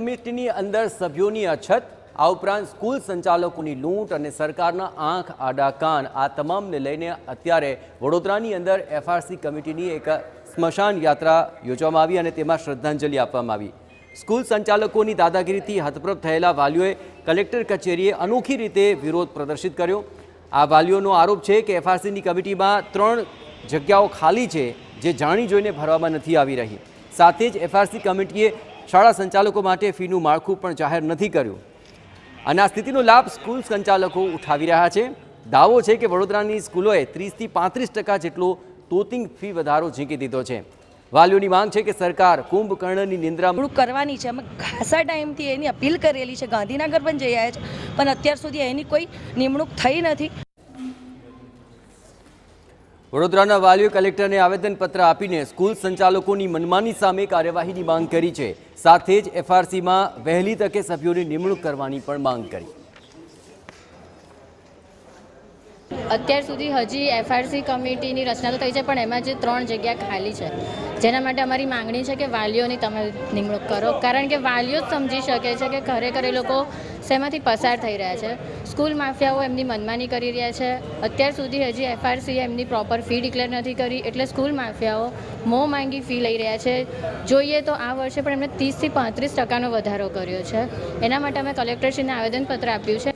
કમિટીની અંદર સભ્યોની અછત આ ઉપરાંત સ્કૂલ સંચાલકોની લૂંટ અને સરકારના આંખ આડા કાન આ તમામને લઈને અત્યારે વડોદરાની અંદર એફઆરસી કમિટીની એક સ્મશાન યાત્રા યોજવામાં આવી અને તેમાં શ્રદ્ધાંજલિ આપવામાં આવી સ્કૂલ સંચાલકોની દાદાગીરીથી હતપ્રત થયેલા વાલીઓએ કલેક્ટર કચેરીએ અનોખી રીતે વિરોધ પ્રદર્શિત કર્યો આ વાલીઓનો આરોપ છે કે એફઆરસીની કમિટીમાં ત્રણ જગ્યાઓ ખાલી છે જે જાણી જોઈને ભરવામાં નથી આવી રહી સાથે જ એફઆરસી કમિટીએ શાળા સંચાલકો માટે ફીનું માળખું પણ જાહેર નથી કર્યું અને આ સ્થિતિનો લાભ સ્કૂલ સંચાલકો ઉઠાવી રહ્યા છે દાવો છે કે વડોદરાની સ્કૂલોએ ત્રીસથી પાંત્રીસ ટકા જેટલો તોતિંગ ફી વધારો ઝીંકી દીધો છે વાલીઓની માંગ છે કે સરકાર કુંભકર્ણની નિંદ્રા કરવાની છે અમે ખાસા ટાઈમથી એની અપીલ કરેલી છે ગાંધીનગર પણ જઈ આવ્યા છે પણ અત્યાર સુધી એની કોઈ નિમણૂક થઈ નથી વડોદરાના વાલીઓ કલેક્ટરને આવેદનપત્ર આપીને સ્કૂલ સંચાલકોની મનમાની સામે કાર્યવાહીની માંગ કરી છે સાથે જ એફઆરસીમાં વહેલી તકે સભ્યોની નિમણૂક કરવાની પણ માંગ કરી અત્યાર સુધી હજી એફઆરસી કમિટીની રચના તો થઈ છે પણ એમાં જે ત્રણ જગ્યા ખાલી છે જેના માટે અમારી માંગણી છે કે વાલીઓની તમે નિમણૂક કરો કારણ કે વાલીઓ જ સમજી શકે છે કે ખરેખર એ લોકો શેમાંથી પસાર થઈ રહ્યા છે સ્કૂલ માફિયાઓ એમની મનમાની કરી રહ્યા છે અત્યાર સુધી હજી એફઆરસીએ એમની પ્રોપર ફી ડિક્લેર નથી કરી એટલે સ્કૂલ માફિયાઓ મોં માંગી ફી લઈ રહ્યા છે જોઈએ તો આ વર્ષે પણ એમણે ત્રીસથી પાંત્રીસ ટકાનો વધારો કર્યો છે એના માટે અમે કલેક્ટરશ્રીને આવેદનપત્ર આપ્યું છે